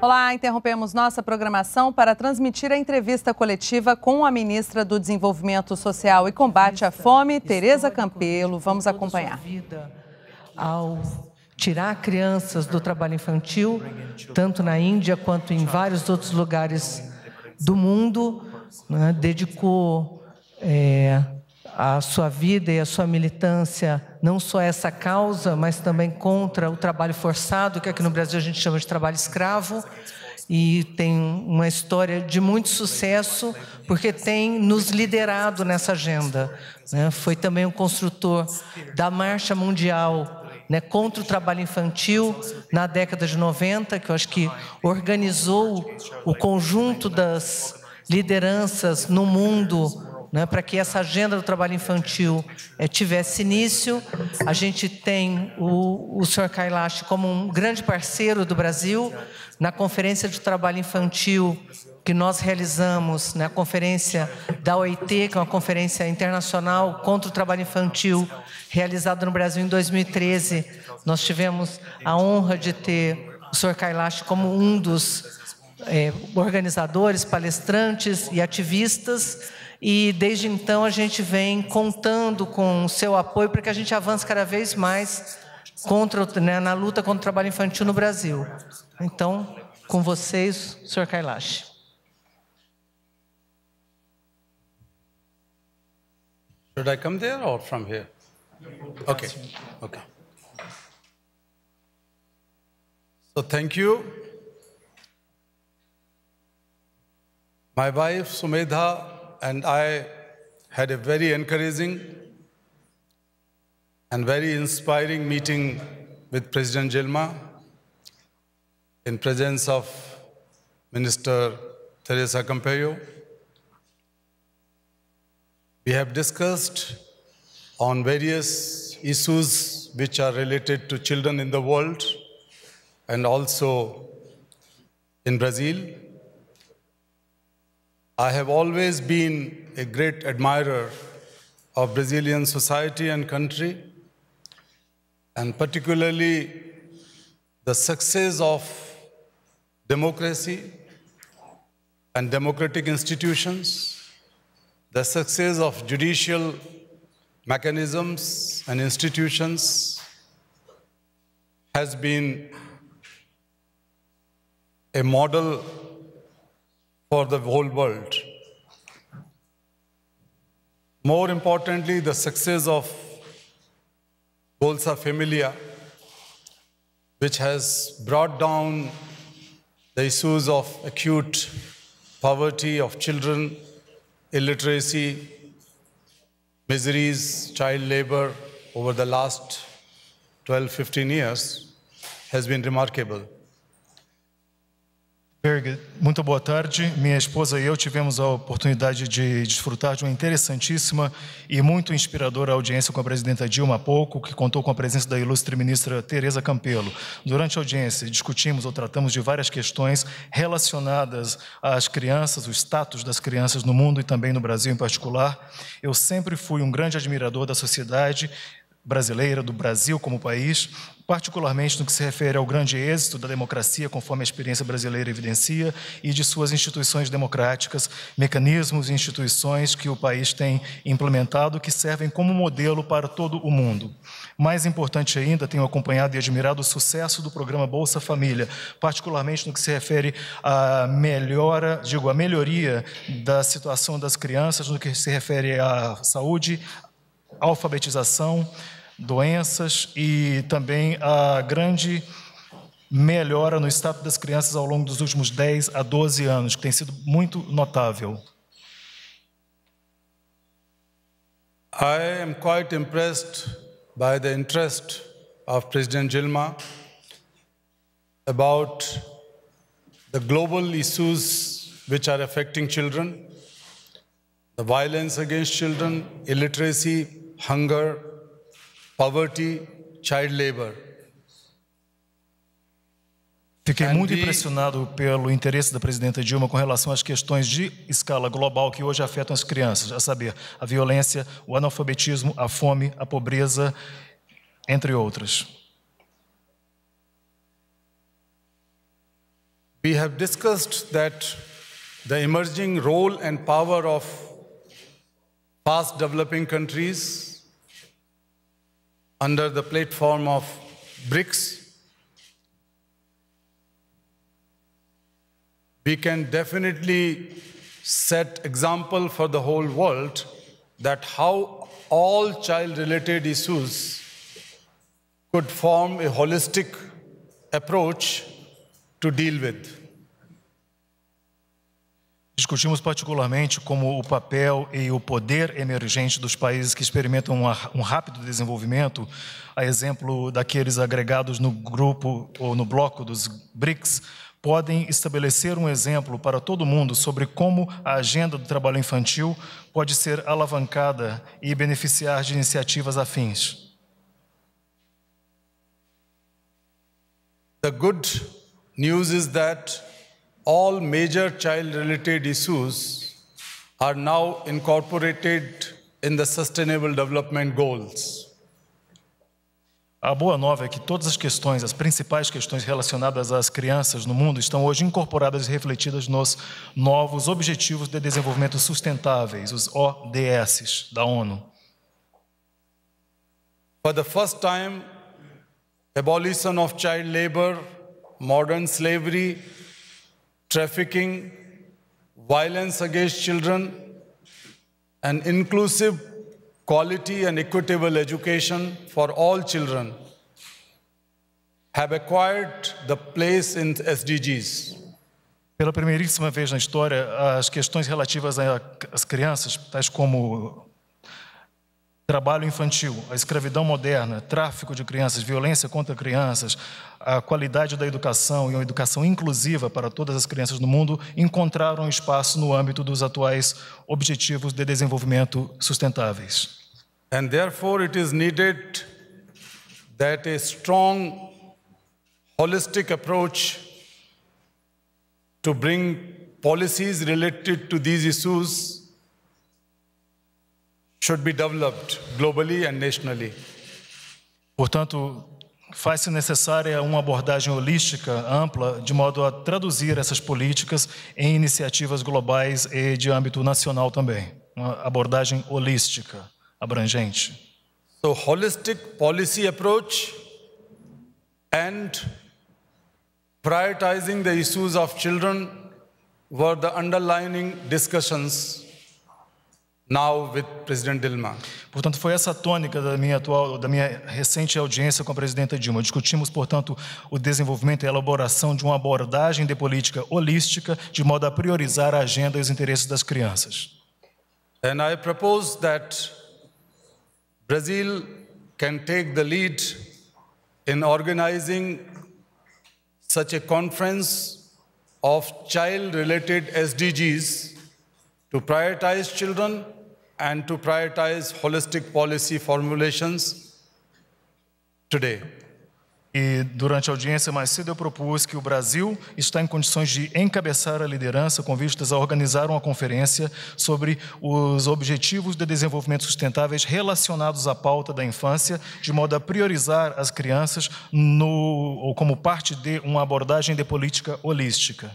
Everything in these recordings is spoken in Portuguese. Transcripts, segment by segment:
Olá, interrompemos nossa programação para transmitir a entrevista coletiva com a ministra do Desenvolvimento Social e Combate à Fome, Tereza Campelo. Vamos acompanhar. Ao tirar crianças do trabalho infantil, tanto na Índia quanto em vários outros lugares do mundo, né, dedicou é, a sua vida e a sua militância, não só essa causa, mas também contra o trabalho forçado, que aqui no Brasil a gente chama de trabalho escravo, e tem uma história de muito sucesso, porque tem nos liderado nessa agenda. Né? Foi também um construtor da Marcha Mundial né, contra o trabalho infantil na década de 90, que eu acho que organizou o conjunto das lideranças no mundo né, para que essa agenda do trabalho infantil é, tivesse início. A gente tem o, o senhor Kailash como um grande parceiro do Brasil na Conferência de Trabalho Infantil que nós realizamos na né, conferência da OIT, que é uma conferência internacional contra o trabalho infantil, realizada no Brasil em 2013. Nós tivemos a honra de ter o senhor Kailash como um dos é, organizadores, palestrantes e ativistas e desde então a gente vem contando com o seu apoio para que a gente avance cada vez mais contra, né, na luta contra o trabalho infantil no Brasil. Então, com vocês, Sr. Kailash. Should I come there or from here? Okay. Okay. So thank you. My wife Sumedha and I had a very encouraging and very inspiring meeting with President Dilma in presence of Minister Teresa Campello. We have discussed on various issues which are related to children in the world and also in Brazil. I have always been a great admirer of Brazilian society and country, and particularly the success of democracy and democratic institutions, the success of judicial mechanisms and institutions has been a model for the whole world. More importantly, the success of Bolsa Familia, which has brought down the issues of acute poverty of children, illiteracy, miseries, child labor over the last 12, 15 years has been remarkable. Berg, muito boa tarde. Minha esposa e eu tivemos a oportunidade de desfrutar de uma interessantíssima e muito inspiradora audiência com a presidenta Dilma há pouco, que contou com a presença da ilustre ministra Tereza Campelo. Durante a audiência, discutimos ou tratamos de várias questões relacionadas às crianças, o status das crianças no mundo e também no Brasil em particular. Eu sempre fui um grande admirador da sociedade brasileira, do Brasil como país, particularmente no que se refere ao grande êxito da democracia, conforme a experiência brasileira evidencia, e de suas instituições democráticas, mecanismos e instituições que o país tem implementado que servem como modelo para todo o mundo. Mais importante ainda, tenho acompanhado e admirado o sucesso do programa Bolsa Família, particularmente no que se refere à melhora, digo, à melhoria da situação das crianças no que se refere à saúde, alfabetização, doenças e também a grande melhora no estado das crianças ao longo dos últimos 10 a 12 anos, que tem sido muito notável. I am quite impressed by the interest of President Dilma about the global issues which are affecting children, the violence against children, illiteracy, hunger, poverty, child labor. Fiquei muito impressionado pelo interesse da presidenta Dilma com relação às questões de escala global que hoje afetam as crianças, a saber, a violência, o analfabetismo, a fome, a pobreza, entre outras. We have discussed that the emerging role and power of fast developing countries under the platform of BRICS, we can definitely set example for the whole world that how all child-related issues could form a holistic approach to deal with. Discutimos particularmente como o papel e o poder emergente dos países que experimentam um rápido desenvolvimento, a exemplo daqueles agregados no grupo ou no bloco dos BRICS, podem estabelecer um exemplo para todo mundo sobre como a agenda do trabalho infantil pode ser alavancada e beneficiar de iniciativas afins. The good news is that all major child related issues are now incorporated in the Sustainable Development Goals. A boa nova é que todas as questões, as principais questões relacionadas às crianças no mundo estão hoje incorporadas e refletidas nos novos Objetivos de Desenvolvimento Sustentáveis, os ODSs da ONU. For the first time, abolition of child labor, modern slavery trafficking, violence against children, an inclusive, quality and equitable education for all children have acquired the place in SDGs. Pela primeiríssima vez na história, as questões relativas às crianças, tais como trabalho infantil, a escravidão moderna, tráfico de crianças, violência contra crianças, a qualidade da educação e uma educação inclusiva para todas as crianças no mundo encontraram espaço no âmbito dos atuais objetivos de desenvolvimento sustentáveis. And therefore it is needed that a strong holistic approach to bring policies related to these issues should be developed globally and nationally. Portanto, faz-se necessária uma abordagem holística, ampla, de modo a traduzir essas políticas em iniciativas globais e de âmbito nacional também. Uma abordagem holística, abrangente. So holistic policy approach and prioritizing the issues of children were the underlining discussions Now with President Dilma. Portanto, foi essa a tônica da minha atual, da minha recente audiência com a presidenta Dilma. Discutimos, portanto, o desenvolvimento e elaboração de uma abordagem de política holística de modo a priorizar a agenda e os interesses das crianças. And I propose that Brazil can take the lead in organizing such a conference of child related SDGs to prioritize children and to prioritize holistic policy formulations today. E durante a audiência mais cedo eu propus que o Brasil está em condições de encabeçar a liderança com vistas a organizar uma conferência sobre os objetivos de desenvolvimento sustentáveis relacionados à pauta da infância, de modo a priorizar as crianças no, ou como parte de uma abordagem de política holística.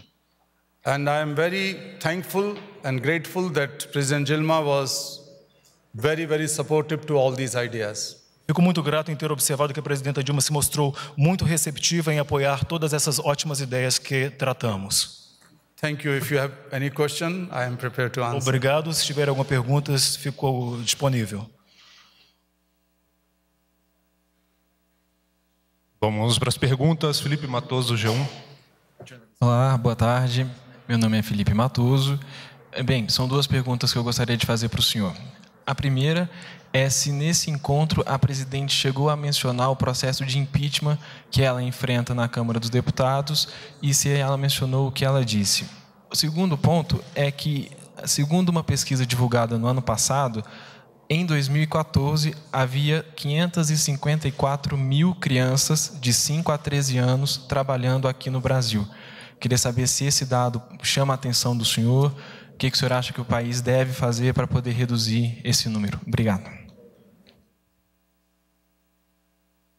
And I am very thankful and grateful that President Dilma was very, very supportive to all these ideas. Fico muito grato em ter observado que a presidenta Dilma se mostrou muito receptiva em apoiar todas essas ótimas ideias que tratamos. Thank you. If you have any question, I am prepared to answer. Obrigado. Se tiver alguma pergunta, ficou disponível. Vamos para as perguntas. Felipe Matoso, G1. Olá, boa tarde. Meu nome é Felipe Matoso. Bem, são duas perguntas que eu gostaria de fazer para o senhor. A primeira é se nesse encontro a presidente chegou a mencionar o processo de impeachment que ela enfrenta na Câmara dos Deputados e se ela mencionou o que ela disse. O segundo ponto é que, segundo uma pesquisa divulgada no ano passado, em 2014, havia 554 mil crianças de 5 a 13 anos trabalhando aqui no Brasil. Queria saber se esse dado chama a atenção do senhor, o que, que o senhor acha que o país deve fazer para poder reduzir esse número. Obrigado.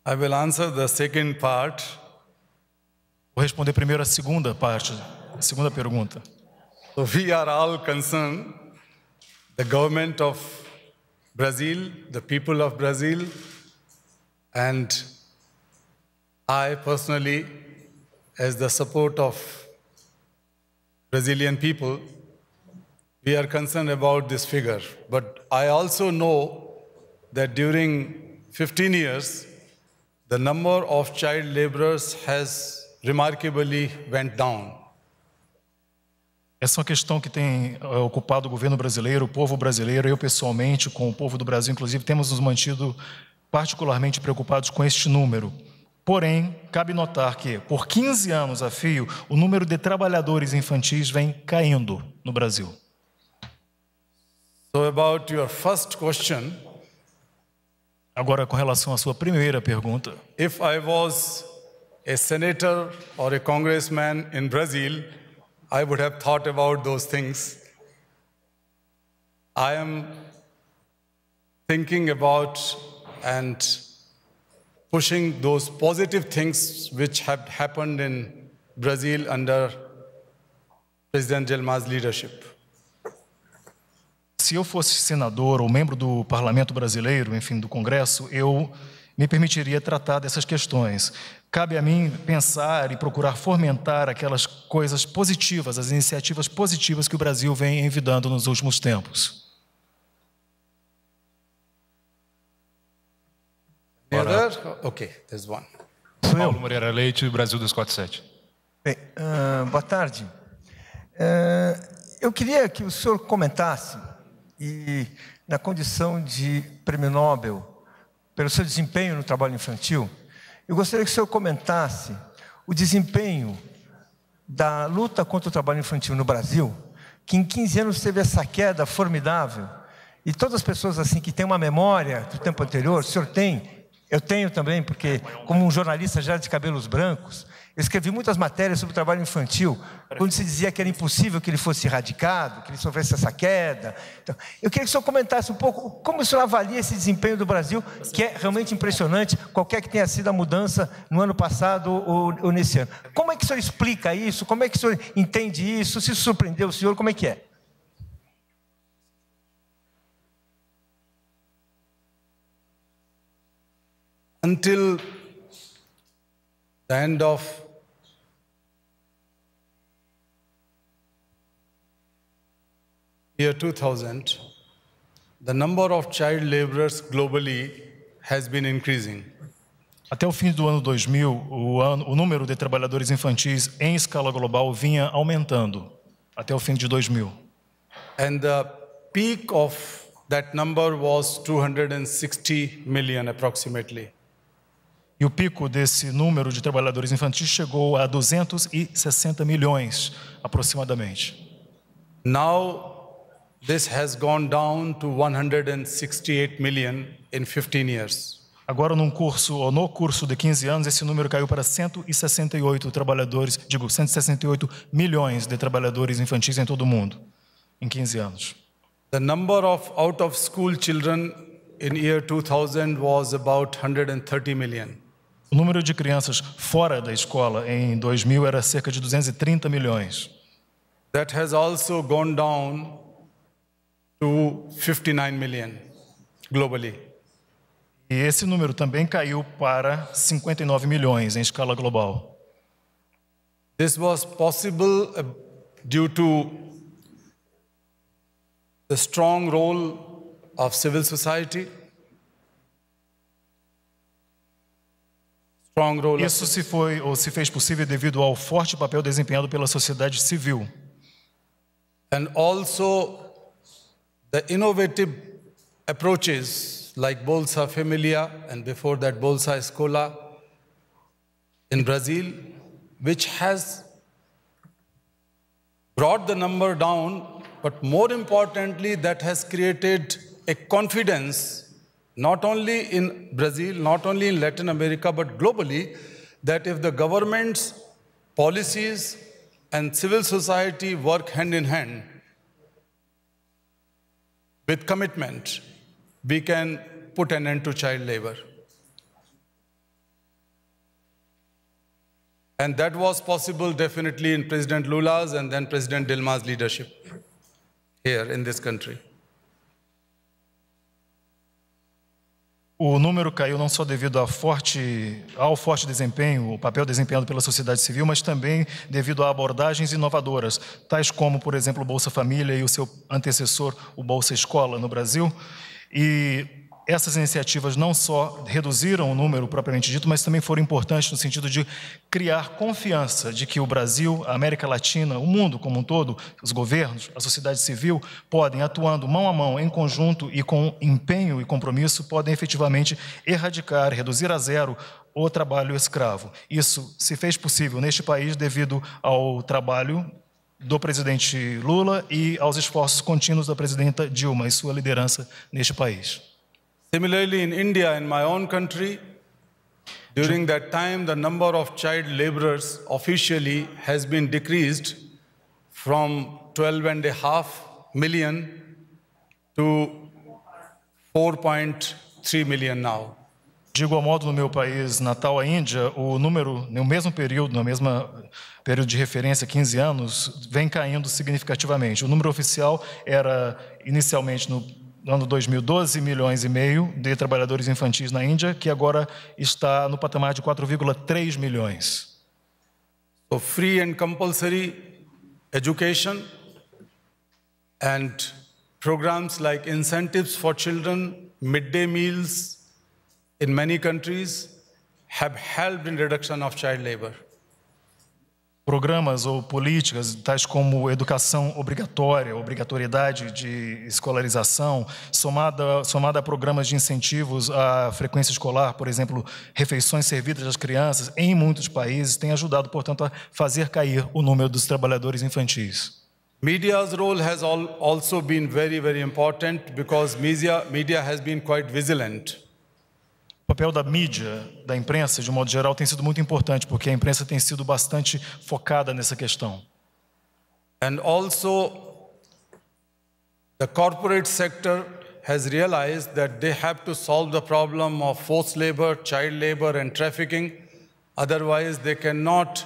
I will answer the second part. Vou responder primeiro a segunda parte, a segunda pergunta. So we are all concerned, the government of Brazil, the people of Brazil, and I personally as the support of Brazilian people, we are concerned about this figure. But I also know that during 15 years, the number of child laborers has remarkably went down. Essa é uma questão que tem eh, ocupado o governo brasileiro, o povo brasileiro, eu pessoalmente, com o povo do Brasil, inclusive, temos nos mantido particularmente preocupados com este número. Porém, cabe notar que, por 15 anos a fio, o número de trabalhadores infantis vem caindo no Brasil. So about your first question, Agora, com relação à sua primeira pergunta. Se eu fosse um senador ou um congressman no Brasil, eu teria pensado sobre essas coisas. Eu estou pensando thinking about pushing those positive things which have happened in Brazil under President Dilma's leadership. Se eu fosse senador ou membro do parlamento brasileiro, enfim, do Congresso, eu me permitiria tratar dessas questões. Cabe a mim pensar e procurar fomentar aquelas coisas positivas, as iniciativas positivas que o Brasil vem envidando nos últimos tempos. Para... Ok, there's one. Sou Paulo eu. Moreira Leite, Brasil 247. Bem, uh, boa tarde. Uh, eu queria que o senhor comentasse, e na condição de prêmio Nobel, pelo seu desempenho no trabalho infantil, eu gostaria que o senhor comentasse o desempenho da luta contra o trabalho infantil no Brasil, que em 15 anos teve essa queda formidável, e todas as pessoas assim que têm uma memória do tempo anterior, o senhor tem, eu tenho também, porque, como um jornalista já de cabelos brancos, eu escrevi muitas matérias sobre o trabalho infantil, quando se dizia que era impossível que ele fosse erradicado, que ele sofresse essa queda. Então, eu queria que o senhor comentasse um pouco como o senhor avalia esse desempenho do Brasil, que é realmente impressionante, qualquer que tenha sido a mudança no ano passado ou, ou nesse ano. Como é que o senhor explica isso? Como é que o senhor entende isso? Se surpreendeu o senhor? Como é que é? until the end of year 2000 the number of child laborers globally has been increasing até o fim do ano 2000, o, ano, o número de trabalhadores infantis em escala global vinha aumentando até o fim de 2000. And the peak of that number was 260 million approximately. E o pico desse número de trabalhadores infantis chegou a 260 milhões, aproximadamente. Now this has gone down to 168 million in 15 years. Agora, num curso ou no curso de 15 anos, esse número caiu para 168 trabalhadores, digo, 168 milhões de trabalhadores infantis em todo o mundo, em 15 anos. The number of out of school children in year 2000 was about 130 million. O número de crianças fora da escola em 2000 era cerca de 230 milhões. That has also gone down to 59 million globally. E esse número também caiu para 59 milhões em escala global. This was possible uh, due to the strong role of civil society. Isso se foi ou se fez possível devido ao forte papel desempenhado pela sociedade civil. And also the innovative approaches like Bolsa Familia and before that Bolsa Escola in Brazil which has brought the number down but more importantly that has created a confidence not only in Brazil, not only in Latin America, but globally, that if the governments, policies, and civil society work hand in hand with commitment, we can put an end to child labor. And that was possible definitely in President Lula's and then President Dilma's leadership here in this country. O número caiu não só devido forte, ao forte desempenho, o papel desempenhado pela sociedade civil, mas também devido a abordagens inovadoras, tais como, por exemplo, o Bolsa Família e o seu antecessor, o Bolsa Escola no Brasil. E essas iniciativas não só reduziram o número propriamente dito, mas também foram importantes no sentido de criar confiança de que o Brasil, a América Latina, o mundo como um todo, os governos, a sociedade civil, podem, atuando mão a mão, em conjunto e com empenho e compromisso, podem efetivamente erradicar, reduzir a zero o trabalho escravo. Isso se fez possível neste país devido ao trabalho do presidente Lula e aos esforços contínuos da presidenta Dilma e sua liderança neste país. Similarly, in India, in my own country, during that time, the number of child laborers officially has been decreased from 12 and a half million to 4.3 million now. Digo ao modo no meu país natal, a Índia, o número, no mesmo período, no mesmo período de referência, 15 anos, vem caindo significativamente. O número oficial era inicialmente no no ano 2012, milhões e meio de trabalhadores infantis na Índia, que agora está no patamar de 4,3 milhões. So free and compulsory education and programs like incentives for children, midday meals in many countries have helped in reduction of child labor programas ou políticas, tais como educação obrigatória, obrigatoriedade de escolarização, somada, somada a programas de incentivos à frequência escolar, por exemplo, refeições servidas às crianças, em muitos países, tem ajudado, portanto, a fazer cair o número dos trabalhadores infantis. Media's role has also been very, very important because media, media has been quite vigilant. O papel da mídia, da imprensa, de um modo geral, tem sido muito importante, porque a imprensa tem sido bastante focada nessa questão. And also the corporate sector has realized that they have to solve the problem of forced labor, child labor and trafficking, otherwise they cannot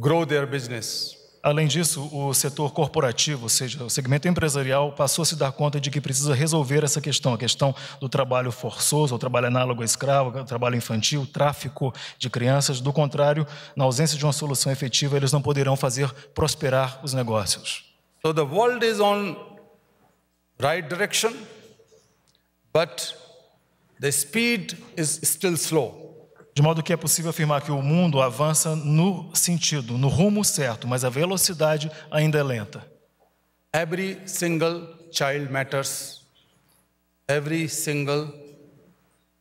grow their business. Além disso, o setor corporativo, ou seja, o segmento empresarial, passou a se dar conta de que precisa resolver essa questão, a questão do trabalho forçoso, o trabalho análogo à escravo, o trabalho infantil, o tráfico de crianças. Do contrário, na ausência de uma solução efetiva, eles não poderão fazer prosperar os negócios. So the world is on right direction, but the speed is still slow. De modo que é possível afirmar que o mundo avança no sentido, no rumo certo, mas a velocidade ainda é lenta. Every single child matters. Every single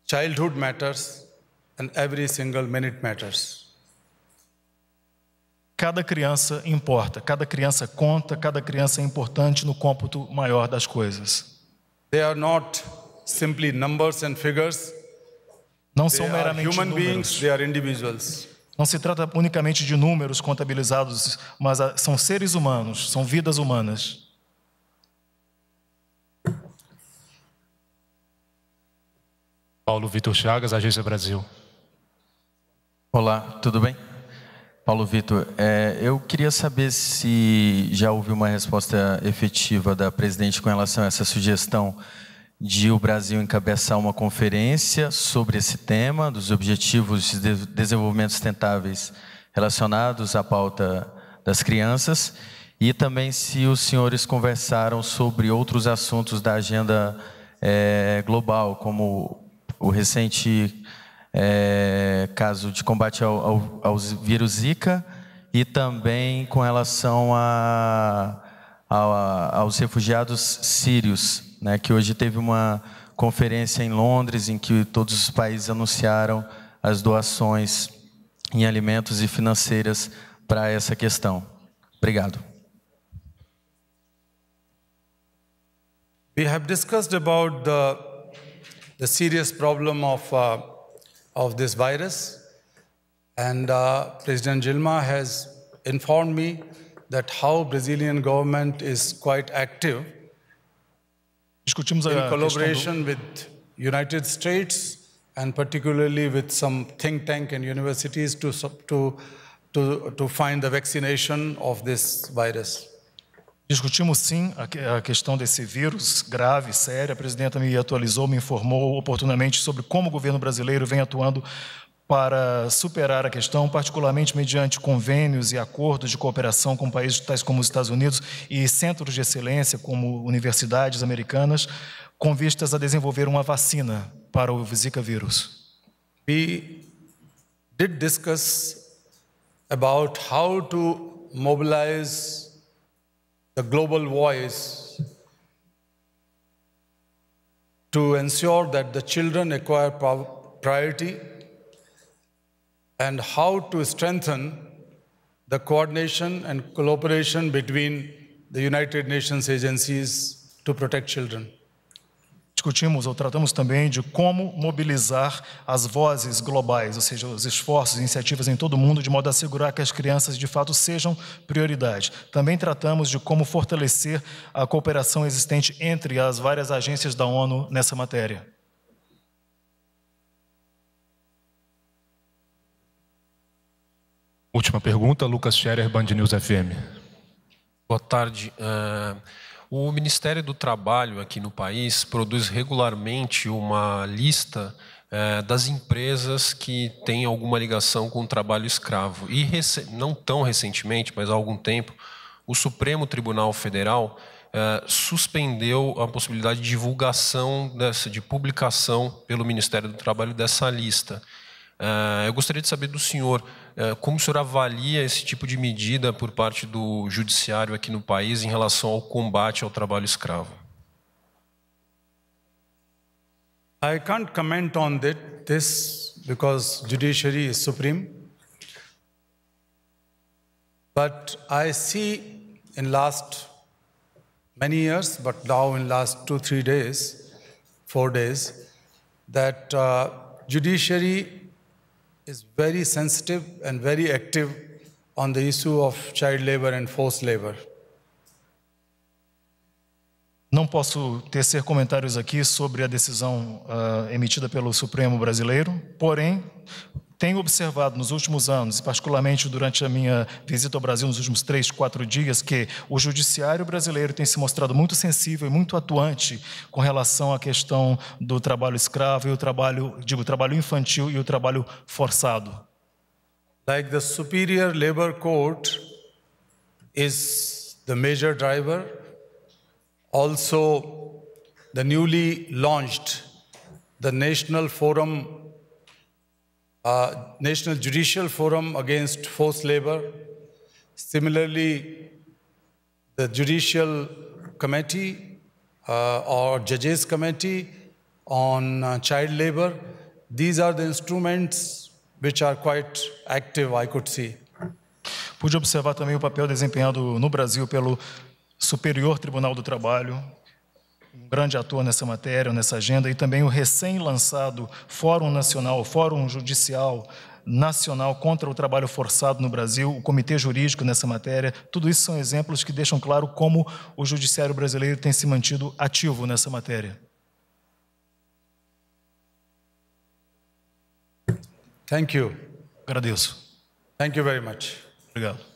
childhood matters and every single minute matters. Cada criança importa, cada criança conta, cada criança é importante no cômputo maior das coisas. They are not simply numbers and figures. Não they são meramente números. Beings, Não se trata unicamente de números contabilizados, mas ah, são seres humanos, são vidas humanas. Paulo Vitor Chagas, Agência Brasil. Olá, tudo bem? Paulo Vitor, é, eu queria saber se já houve uma resposta efetiva da presidente com relação a essa sugestão de o Brasil encabeçar uma conferência sobre esse tema, dos Objetivos de Desenvolvimento Sustentáveis relacionados à pauta das crianças, e também se os senhores conversaram sobre outros assuntos da agenda é, global, como o recente é, caso de combate ao, ao, ao vírus Zika e também com relação a, a, aos refugiados sírios né, que hoje teve uma conferência em Londres em que todos os países anunciaram as doações em alimentos e financeiras para essa questão. Obrigado. We have discussed about the, the serious problem of, uh, of this virus, and uh, President Dilma has informed me that how Brazilian government is quite active Discutimos a collaboration with United States and particularly with some think tank and universities to to to to find the vaccination of this virus. Discutimos sim a questão desse vírus grave, séria. A presidenta me atualizou, me informou oportunamente sobre como o governo brasileiro vem atuando para superar a questão, particularmente mediante convênios e acordos de cooperação com países tais como os Estados Unidos e centros de excelência, como universidades americanas, com vistas a desenvolver uma vacina para o Zika vírus. We did discuss about how to mobilize the global voice to ensure that the children acquire priority and how to strengthen the coordination and cooperation between the United Nations agencies to protect children. discutimos ou tratamos também de como mobilizar as vozes globais, ou seja, os esforços, e iniciativas em todo o mundo, de modo a assegurar que as crianças de fato sejam prioridade. Também tratamos de como fortalecer a cooperação existente entre as várias agências da ONU nessa matéria. Última pergunta, Lucas Scherer, Band News FM. Boa tarde. Uh, o Ministério do Trabalho aqui no país produz regularmente uma lista uh, das empresas que têm alguma ligação com o trabalho escravo. E não tão recentemente, mas há algum tempo, o Supremo Tribunal Federal uh, suspendeu a possibilidade de divulgação, dessa, de publicação pelo Ministério do Trabalho dessa lista. Ah, eu gostaria de saber do senhor ah, como o senhor avalia esse tipo de medida por parte do judiciário aqui no país em relação ao combate ao trabalho escravo. I can't comment on that, this because judiciary is supreme. But I see in last many years, but now in last two, three days, four days, that uh, judiciary is very sensitive and very active on the issue of child labor and forced labor. Não posso tecer comentários aqui sobre a decisão uh, emitida pelo Supremo brasileiro, porém, tenho observado nos últimos anos, e particularmente durante a minha visita ao Brasil nos últimos três, quatro dias, que o judiciário brasileiro tem se mostrado muito sensível e muito atuante com relação à questão do trabalho escravo e o trabalho, digo, trabalho infantil e o trabalho forçado. Like the Superior Labor Court is the major driver, also the newly launched the National Forum uh, National Judicial Forum Against Forced Labor. Similarly, the Judicial Committee uh, or Judges Committee on uh, Child Labor. These are the instruments which are quite active, I could see. Pude observar também o papel desempenhado no Brasil pelo Superior Tribunal do Trabalho, um grande ator nessa matéria, nessa agenda, e também o recém-lançado Fórum Nacional, Fórum Judicial Nacional contra o Trabalho Forçado no Brasil, o Comitê Jurídico nessa matéria. Tudo isso são exemplos que deixam claro como o judiciário brasileiro tem se mantido ativo nessa matéria. Thank you. Agradeço. Thank you very much. Obrigado.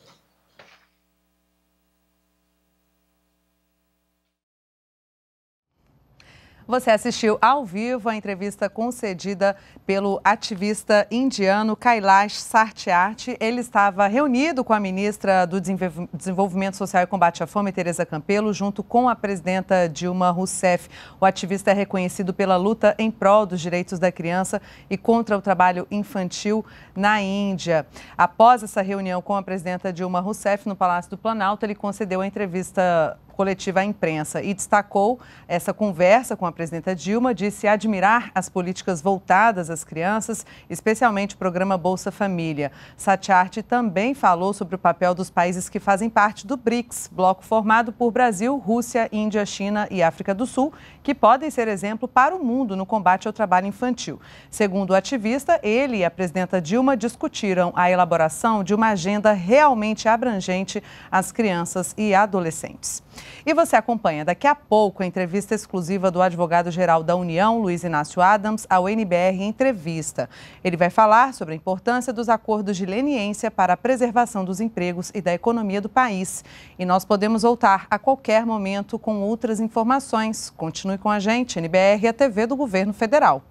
Você assistiu ao vivo a entrevista concedida pelo ativista indiano Kailash Satyarthi. Ele estava reunido com a ministra do Desenvolvimento Social e Combate à Fome, Tereza Campelo, junto com a presidenta Dilma Rousseff. O ativista é reconhecido pela luta em prol dos direitos da criança e contra o trabalho infantil na Índia. Após essa reunião com a presidenta Dilma Rousseff no Palácio do Planalto, ele concedeu a entrevista coletiva à imprensa e destacou essa conversa com a presidenta Dilma, disse admirar as políticas voltadas às crianças, especialmente o programa Bolsa Família. Satyarthi também falou sobre o papel dos países que fazem parte do BRICS, bloco formado por Brasil, Rússia, Índia, China e África do Sul, que podem ser exemplo para o mundo no combate ao trabalho infantil. Segundo o ativista, ele e a presidenta Dilma discutiram a elaboração de uma agenda realmente abrangente às crianças e adolescentes. E você acompanha daqui a pouco a entrevista exclusiva do advogado-geral da União, Luiz Inácio Adams, ao NBR Entrevista. Ele vai falar sobre a importância dos acordos de leniência para a preservação dos empregos e da economia do país. E nós podemos voltar a qualquer momento com outras informações. Continue com a gente, NBR e a TV do Governo Federal.